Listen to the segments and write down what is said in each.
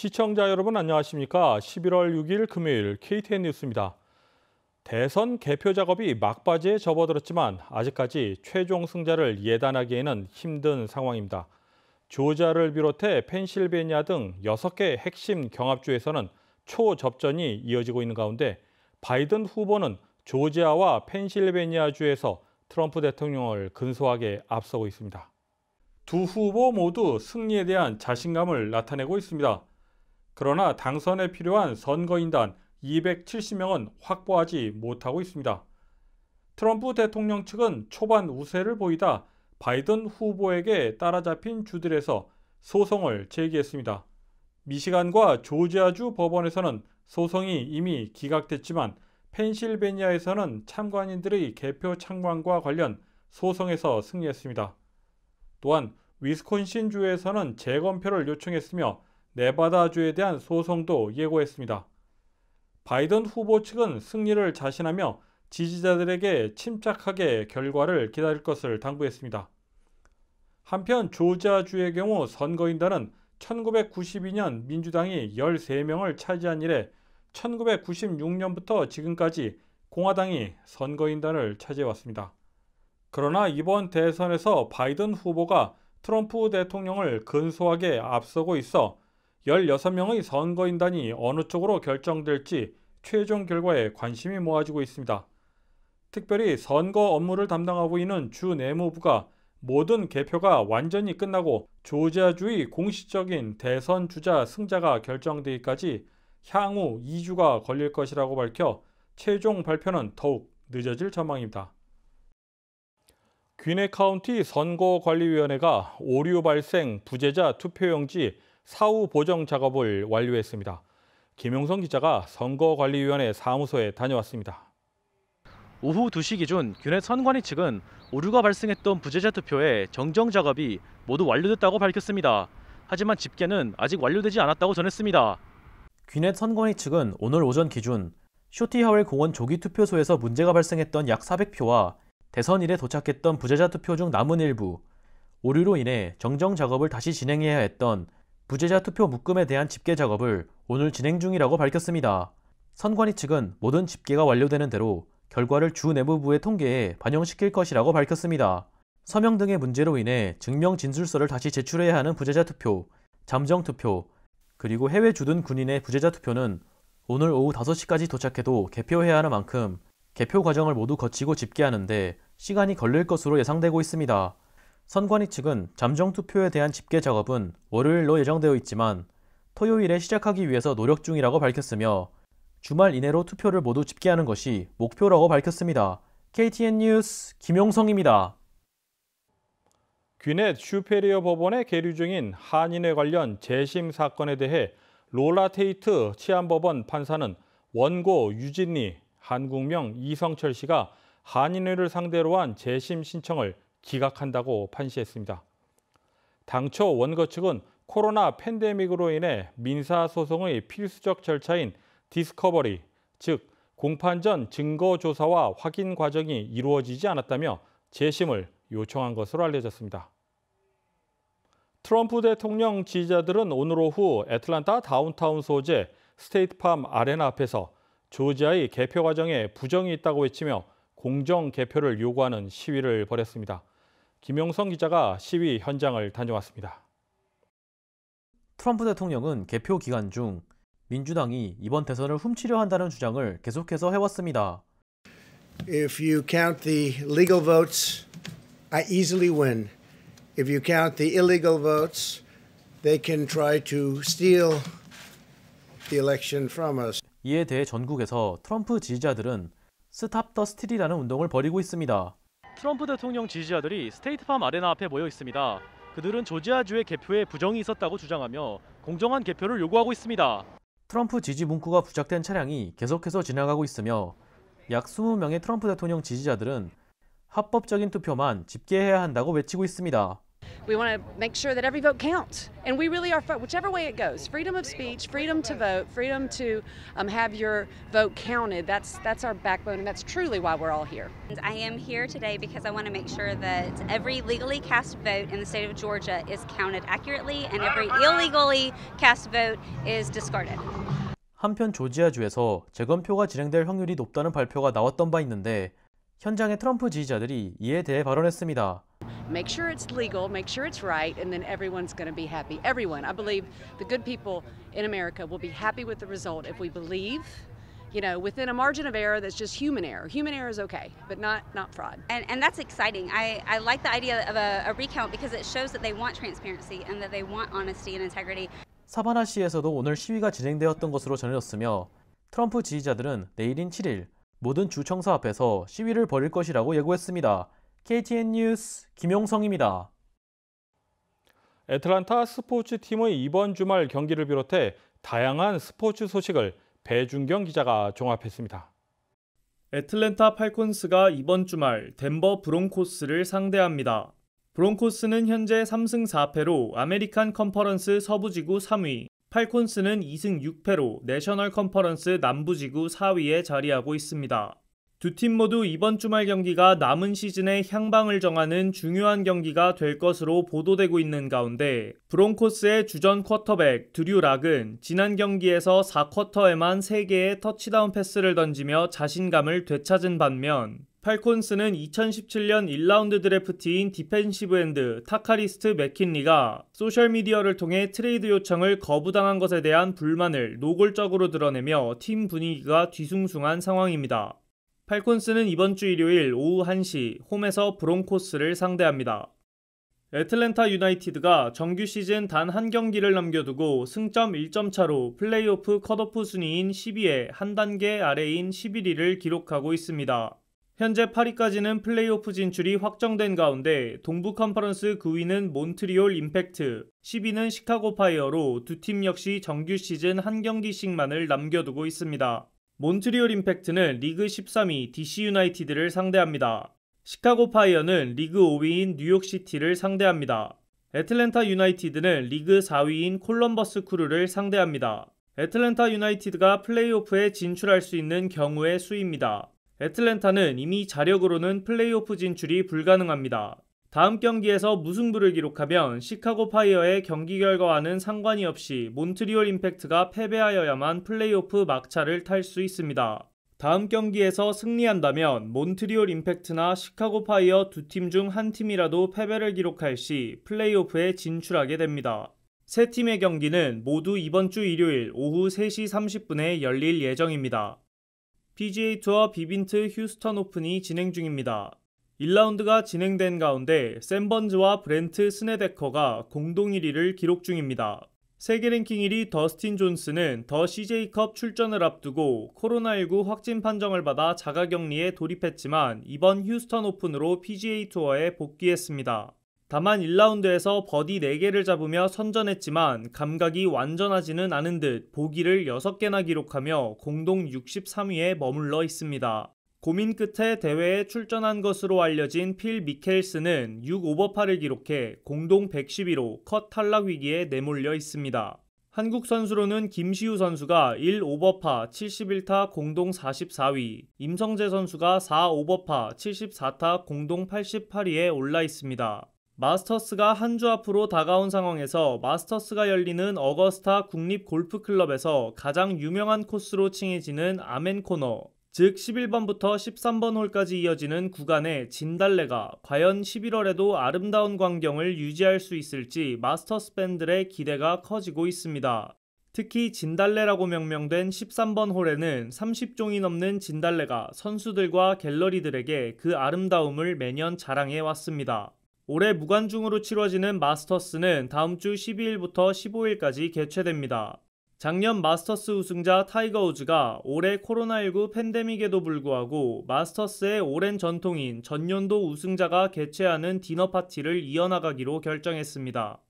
시청자 여러분 안녕하십니까? 11월 6일 금요일 KTN 뉴스입니다. 대선 개표 작업이 막바지에 접어들었지만 아직까지 최종 승자를 예단하기에는 힘든 상황입니다. 조자를 비롯해 펜실베니아 등 6개 핵심 경합주에서는 초접전이 이어지고 있는 가운데 바이든 후보는 조지아와 펜실베니아주에서 트럼프 대통령을 근소하게 앞서고 있습니다. 두 후보 모두 승리에 대한 자신감을 나타내고 있습니다. 그러나 당선에 필요한 선거인단 270명은 확보하지 못하고 있습니다. 트럼프 대통령 측은 초반 우세를 보이다 바이든 후보에게 따라잡힌 주들에서 소송을 제기했습니다. 미시간과 조지아주 법원에서는 소송이 이미 기각됐지만 펜실베니아에서는 참관인들의 개표 창관과 관련 소송에서 승리했습니다. 또한 위스콘신주에서는 재검표를 요청했으며 네바다주에 대한 소송도 예고했습니다. 바이든 후보 측은 승리를 자신하며 지지자들에게 침착하게 결과를 기다릴 것을 당부했습니다. 한편 조지아주의 경우 선거인단은 1992년 민주당이 13명을 차지한 이래 1996년부터 지금까지 공화당이 선거인단을 차지해왔습니다. 그러나 이번 대선에서 바이든 후보가 트럼프 대통령을 근소하게 앞서고 있어 16명의 선거인단이 어느 쪽으로 결정될지 최종 결과에 관심이 모아지고 있습니다. 특별히 선거 업무를 담당하고 있는 주 내무부가 모든 개표가 완전히 끝나고 조지아주의 공식적인 대선 주자 승자가 결정되기까지 향후 2주가 걸릴 것이라고 밝혀 최종 발표는 더욱 늦어질 전망입니다. 귀네 카운티 선거관리위원회가 오류 발생 부재자 투표용지 사후 보정 작업을 완료했습니다. 김용성 기자가 선거관리위원회 사무소에 다녀왔습니다. 오후 2시 기준 균의 선관위 측은 오류가 발생했던 부재자 투표에 정정 작업이 모두 완료됐다고 밝혔습니다. 하지만 집계는 아직 완료되지 않았다고 전했습니다. 귀넷 선관위 측은 오늘 오전 기준 쇼티하웰 공원 조기 투표소에서 문제가 발생했던 약 400표와 대선일에 도착했던 부재자 투표 중 남은 일부, 오류로 인해 정정 작업을 다시 진행해야 했던 부재자 투표 묶음에 대한 집계 작업을 오늘 진행 중이라고 밝혔습니다. 선관위 측은 모든 집계가 완료되는 대로 결과를 주내부부의 통계에 반영시킬 것이라고 밝혔습니다. 서명 등의 문제로 인해 증명 진술서를 다시 제출해야 하는 부재자 투표, 잠정 투표, 그리고 해외 주둔 군인의 부재자 투표는 오늘 오후 5시까지 도착해도 개표해야 하는 만큼 개표 과정을 모두 거치고 집계하는데 시간이 걸릴 것으로 예상되고 있습니다. 선관위 측은 잠정 투표에 대한 집계 작업은 월요일로 예정되어 있지만 토요일에 시작하기 위해서 노력 중이라고 밝혔으며 주말 이내로 투표를 모두 집계하는 것이 목표라고 밝혔습니다. KTN 뉴스 김용성입니다. 귀넷 슈페리어 법원에 계류 중인 한인회 관련 재심 사건에 대해 로라 테이트 치안법원 판사는 원고 유진리, 한국명 이성철 씨가 한인회를 상대로 한 재심 신청을 기각한다고 판시했습니다. 당초 원거 측은 코로나 팬데믹으로 인해 민사소송의 필수적 절차인 디스커버리, 즉 공판 전 증거 조사와 확인 과정이 이루어지지 않았다며 재심을 요청한 것으로 알려졌습니다. 트럼프 대통령 지지자들은 오늘 오후 애틀란타 다운타운 소재 스테이트팜 아레나 앞에서 조지아의 개표 과정에 부정이 있다고 외치며 공정 개표를 요구하는 시위를 벌였습니다. 김용성 기자가 시위 현장을 다녀왔습니다. 트럼프 대통령은 개표 기간 중 민주당이 이번 대선을 훔치려 한다는 주장을 계속해서 해왔습니다. If you count the legal votes, I easily win. If you count the illegal votes, they can try to steal the election from us. 이에 대해 전국에서 트럼프 지지자들은 스탑 더 스틸이라는 운동을 벌이고 있습니다. 트럼프 대통령 지지자들이 스테이트팜 아레나 앞에 모여 있습니다. 그들은 조지아주의 개표에 부정이 있었다고 주장하며 공정한 개표를 요구하고 있습니다. 트럼프 지지 문구가 부착된 차량이 계속해서 지나가고 있으며 약 20명의 트럼프 대통령 지지자들은 합법적인 투표만 집계해야 한다고 외치고 있습니다. We want to make sure that every vote counts. And we really are, whichever way it goes, freedom of speech, freedom to vote, freedom to um, have your vote counted. That's that's our backbone, and that's truly why we're all here. I am here today because I want to make sure that every legally cast vote in the state of Georgia is counted accurately, and every illegally cast vote is discarded. 한편 조지아주에서 재검표가 진행될 확률이 높다는 발표가 나왔던 바 있는데 현장의 트럼프 지지자들이 이에 대해 발언했습니다. Make sure it's legal, make sure it's right, and then everyone's going to be happy. Everyone. I believe the good people in America will be happy with the result if we believe you know, within a margin of error that's just human error. Human error is okay, but not not fraud. And, and that's exciting. I, I like the idea of a, a recount because it shows that they want transparency and that they want honesty and integrity. 사바나 오늘 시위가 진행되었던 것으로 전해졌으며 트럼프 지지자들은 내일인 7일 모든 주청사 앞에서 시위를 벌일 것이라고 예고했습니다. KTN 뉴스 김용성입니다. 애틀란타 스포츠 팀의 이번 주말 경기를 비롯해 다양한 스포츠 소식을 배준경 기자가 종합했습니다. 애틀랜타 팔콘스가 이번 주말 덴버 브롱코스를 상대합니다. 브롱코스는 현재 3승 4패로 아메리칸 컨퍼런스 서부지구 3위, 팔콘스는 2승 6패로 내셔널 컨퍼런스 남부지구 4위에 자리하고 있습니다. 두팀 모두 이번 주말 경기가 남은 시즌의 향방을 정하는 중요한 경기가 될 것으로 보도되고 있는 가운데 브론코스의 주전 쿼터백 드류 락은 지난 경기에서 4쿼터에만 3개의 터치다운 패스를 던지며 자신감을 되찾은 반면 팔콘스는 2017년 1라운드 드래프트인 디펜시브 엔드 타카리스트 맥킨리가 소셜미디어를 통해 트레이드 요청을 거부당한 것에 대한 불만을 노골적으로 드러내며 팀 분위기가 뒤숭숭한 상황입니다. 팔콘스는 이번 주 일요일 오후 1시 홈에서 브롱코스를 상대합니다. 애틀랜타 유나이티드가 정규 시즌 단 한 경기를 남겨두고 승점 1점 차로 플레이오프 컷오프 순위인 10위에 한 단계 아래인 11위를 기록하고 있습니다. 현재 8위까지는 플레이오프 진출이 확정된 가운데 동부 컨퍼런스 9위는 몬트리올 임팩트, 10위는 시카고 파이어로 두 팀 역시 정규 시즌 한 경기씩만을 남겨두고 있습니다. 몬트리올 임팩트는 리그 13위 DC 유나이티드를 상대합니다. 시카고 파이어는 리그 5위인 뉴욕시티를 상대합니다. 애틀랜타 유나이티드는 리그 4위인 콜럼버스 크루를 상대합니다. 애틀랜타 유나이티드가 플레이오프에 진출할 수 있는 경우의 수입니다. 애틀랜타는 이미 자력으로는 플레이오프 진출이 불가능합니다. 다음 경기에서 무승부를 기록하면 시카고 파이어의 경기 결과와는 상관이 없이 몬트리올 임팩트가 패배하여야만 플레이오프 막차를 탈 수 있습니다. 다음 경기에서 승리한다면 몬트리올 임팩트나 시카고 파이어 두 팀 중 한 팀이라도 패배를 기록할 시 플레이오프에 진출하게 됩니다. 세 팀의 경기는 모두 이번 주 일요일 오후 3시 30분에 열릴 예정입니다. PGA 투어 비빈트 휴스턴 오픈이 진행 중입니다. 1라운드가 진행된 가운데 샌번즈와 브렌트 스네데커가 공동 1위를 기록 중입니다. 세계 랭킹 1위 더스틴 존스는 더 CJ컵 출전을 앞두고 코로나19 확진 판정을 받아 자가격리에 돌입했지만 이번 휴스턴 오픈으로 PGA 투어에 복귀했습니다. 다만 1라운드에서 버디 4개를 잡으며 선전했지만 감각이 완전하지는 않은 듯 보기를 6개나 기록하며 공동 63위에 머물러 있습니다. 고민 끝에 대회에 출전한 것으로 알려진 필 미켈스는 6 오버파를 기록해 공동 111호 컷 탈락 위기에 내몰려 있습니다. 한국 선수로는 김시우 선수가 1 오버파 71타 공동 44위, 임성재 선수가 4 오버파 74타 공동 88위에 올라 있습니다. 마스터스가 한 주 앞으로 다가온 상황에서 마스터스가 열리는 어거스타 국립 골프클럽에서 가장 유명한 코스로 칭해지는 아멘 코너, 즉 11번부터 13번 홀까지 이어지는 구간의 진달래가 과연 11월에도 아름다운 광경을 유지할 수 있을지 마스터스 밴들의 기대가 커지고 있습니다. 특히 진달래라고 명명된 13번 홀에는 30종이 넘는 진달래가 선수들과 갤러리들에게 그 아름다움을 매년 자랑해 왔습니다. 올해 무관중으로 치러지는 마스터스는 다음 주 12일부터 15일까지 개최됩니다. 작년 마스터스 우승자 타이거 우즈가 올해 코로나19 팬데믹에도 불구하고 마스터스의 오랜 전통인 전년도 우승자가 개최하는 디너 파티를 이어나가기로 결정했습니다.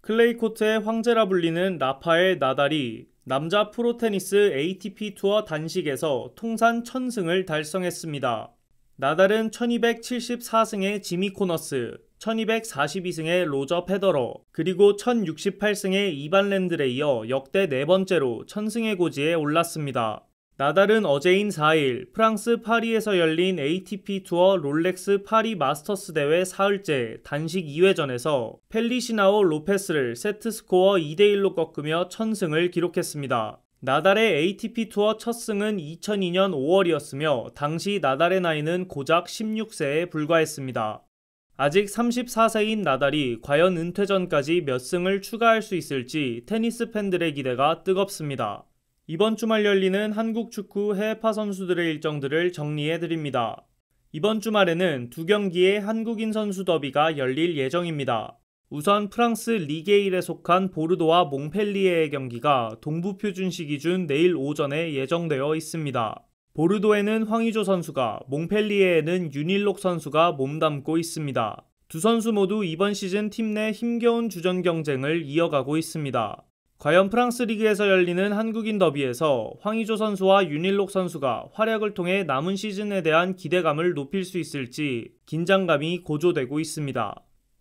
클레이 코트의 황제라 불리는 라파엘 나달이 남자 프로테니스 ATP 투어 단식에서 통산 1000승을 달성했습니다. 나달은 1274승의 지미 코너스, 1242승의 로저 페더러, 그리고 1068승의 이반 랜드에 이어 역대 네 번째로 천승의 고지에 올랐습니다. 나달은 어제인 4일 프랑스 파리에서 열린 ATP 투어 롤렉스 파리 마스터스 대회 4흘째 단식 2회전에서 펠리시나오 로페스를 세트 스코어 2대1로 꺾으며 천승을 기록했습니다. 나달의 ATP 투어 첫 승은 2002년 5월이었으며 당시 나달의 나이는 고작 16세에 불과했습니다. 아직 34세인 나달이 과연 은퇴 전까지 몇 승을 추가할 수 있을지 테니스 팬들의 기대가 뜨겁습니다. 이번 주말 열리는 한국 축구 해외파 선수들의 일정들을 정리해드립니다. 이번 주말에는 두 경기의 한국인 선수 더비가 열릴 예정입니다. 우선 프랑스 리게 일에 속한 보르도와 몽펠리에의 경기가 동부 표준시 기준 내일 오전에 예정되어 있습니다. 보르도에는 황의조 선수가, 몽펠리에에는 윤일록 선수가 몸담고 있습니다. 두 선수 모두 이번 시즌 팀 내 힘겨운 주전 경쟁을 이어가고 있습니다. 과연 프랑스 리그에서 열리는 한국인 더비에서 황의조 선수와 윤일록 선수가 활약을 통해 남은 시즌에 대한 기대감을 높일 수 있을지 긴장감이 고조되고 있습니다.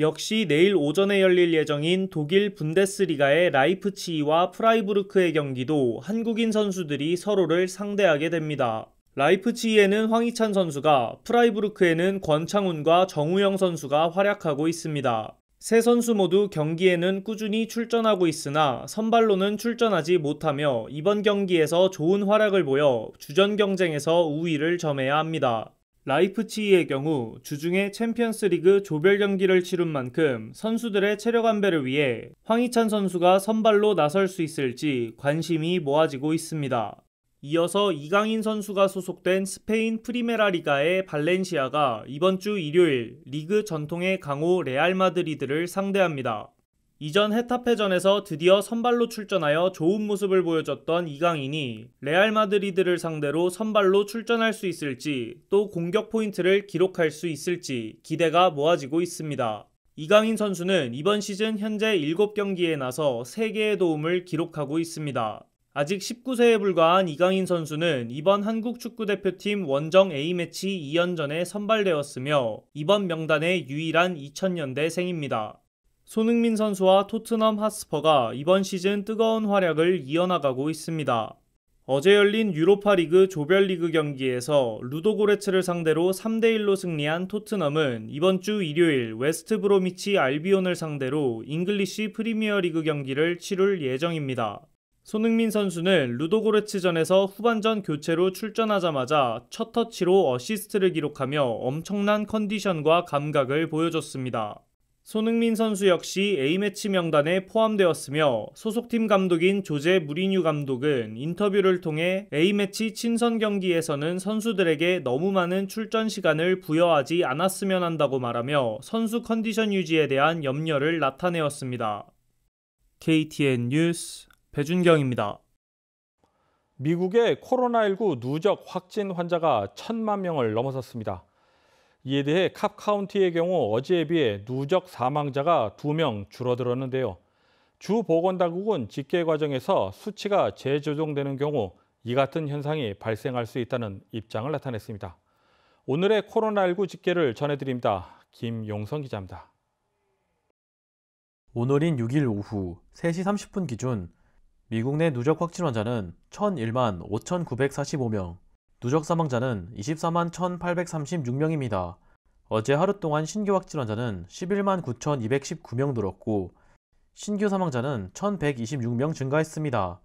역시 내일 오전에 열릴 예정인 독일 분데스리가의 라이프치히와 프라이부르크의 경기도 한국인 선수들이 서로를 상대하게 됩니다. 라이프치히에는 황희찬 선수가, 프라이부르크에는 권창훈과 정우영 선수가 활약하고 있습니다. 세 선수 모두 경기에는 꾸준히 출전하고 있으나 선발로는 출전하지 못하며 이번 경기에서 좋은 활약을 보여 주전 경쟁에서 우위를 점해야 합니다. 라이프치히의 경우 주중에 챔피언스리그 조별 경기를 치른 만큼 선수들의 체력 안배를 위해 황희찬 선수가 선발로 나설 수 있을지 관심이 모아지고 있습니다. 이어서 이강인 선수가 소속된 스페인 프리메라 리가의 발렌시아가 이번 주 일요일 리그 전통의 강호 레알 마드리드를 상대합니다. 이전 헤타페전에서 드디어 선발로 출전하여 좋은 모습을 보여줬던 이강인이 레알 마드리드를 상대로 선발로 출전할 수 있을지 또 공격 포인트를 기록할 수 있을지 기대가 모아지고 있습니다. 이강인 선수는 이번 시즌 현재 7경기에 나서 3개의 도움을 기록하고 있습니다. 아직 19세에 불과한 이강인 선수는 이번 한국 축구대표팀 원정 A매치 2연전에 선발되었으며 이번 명단의 유일한 2000년대 생입니다. 손흥민 선수와 토트넘 하스퍼가 이번 시즌 뜨거운 활약을 이어나가고 있습니다. 어제 열린 유로파리그 조별리그 경기에서 루도고레츠를 상대로 3대1로 승리한 토트넘은 이번 주 일요일 웨스트 브로미치 알비온을 상대로 잉글리시 프리미어리그 경기를 치룰 예정입니다. 손흥민 선수는 루도고레츠전에서 후반전 교체로 출전하자마자 첫 터치로 어시스트를 기록하며 엄청난 컨디션과 감각을 보여줬습니다. 손흥민 선수 역시 A매치 명단에 포함되었으며 소속팀 감독인 조제 무리뉴 감독은 인터뷰를 통해 A매치 친선 경기에서는 선수들에게 너무 많은 출전 시간을 부여하지 않았으면 한다고 말하며 선수 컨디션 유지에 대한 염려를 나타내었습니다. KTN 뉴스 배준경입니다. 미국의 코로나19 누적 확진 환자가 천만 명을 넘어섰습니다. 이에 대해 캅 카운티의 경우 어제에 비해 누적 사망자가 2명 줄어들었는데요. 주 보건당국은 집계 과정에서 수치가 재조정되는 경우 이 같은 현상이 발생할 수 있다는 입장을 나타냈습니다. 오늘의 코로나19 집계를 전해드립니다. 김용성 기자입니다. 오늘인 6일 오후 3시 30분 기준 미국 내 누적 확진 환자는 1,001만 5,945명, 누적 사망자는 24만 1,836명입니다. 어제 하루 동안 신규 확진 환자는 11만 9,219명 늘었고 신규 사망자는 1,126명 증가했습니다.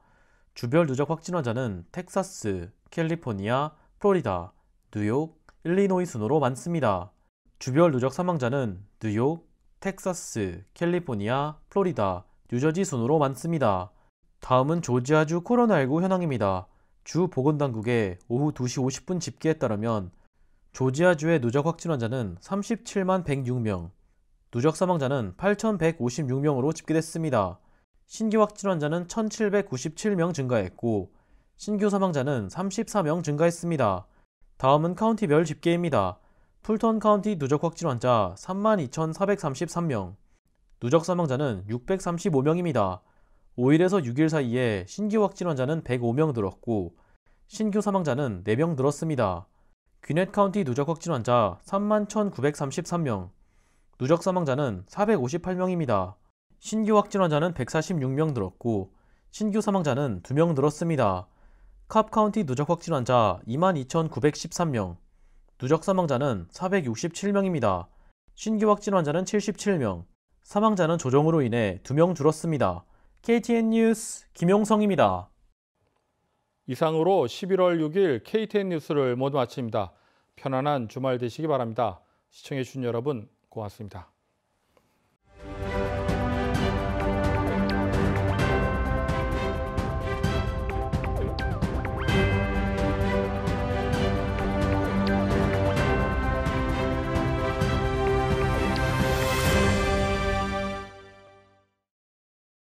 주별 누적 확진 환자는 텍사스, 캘리포니아, 플로리다, 뉴욕, 일리노이 순으로 많습니다. 주별 누적 사망자는 뉴욕, 텍사스, 캘리포니아, 플로리다, 뉴저지 순으로 많습니다. 다음은 조지아주 코로나19 현황입니다. 주 보건당국의 오후 2시 50분 집계에 따르면 조지아주의 누적 확진 환자는 37만 106명, 누적 사망자는 8,156명으로 집계됐습니다. 신규 확진 환자는 1,797명 증가했고, 신규 사망자는 34명 증가했습니다. 다음은 카운티별 집계입니다. 풀턴 카운티 누적 확진 환자 32,433명, 누적 사망자는 635명입니다. 5일에서 6일 사이에 신규 확진 환자는 105명 늘었고 신규 사망자는 4명 늘었습니다. 귀넷 카운티 누적 확진 환자 31,933명, 누적 사망자는 458명입니다. 신규 확진 환자는 146명 늘었고 신규 사망자는 2명 늘었습니다. 캅 카운티 누적 확진 환자 22,913명, 누적 사망자는 467명입니다. 신규 확진 환자는 77명, 사망자는 조정으로 인해 2명 줄었습니다. KTN 뉴스 김용성입니다. 이상으로 11월 6일 KTN 뉴스를 모두 마칩니다. 편안한 주말 되시기 바랍니다. 시청해주신 여러분 고맙습니다.